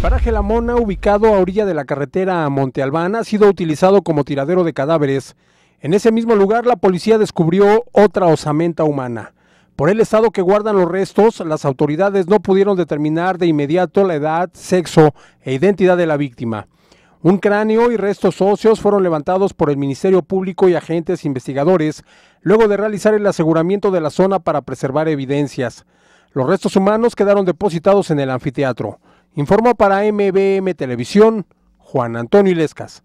paraje La Mona, ubicado a orilla de la carretera a Monte Albán, ha sido utilizado como tiradero de cadáveres. En ese mismo lugar, la policía descubrió otra osamenta humana. Por el estado que guardan los restos, las autoridades no pudieron determinar de inmediato la edad, sexo e identidad de la víctima. Un cráneo y restos óseos fueron levantados por el Ministerio Público y agentes investigadores luego de realizar el aseguramiento de la zona para preservar evidencias. Los restos humanos quedaron depositados en el anfiteatro. Informó para MBM Televisión Juan Antonio Ilescas.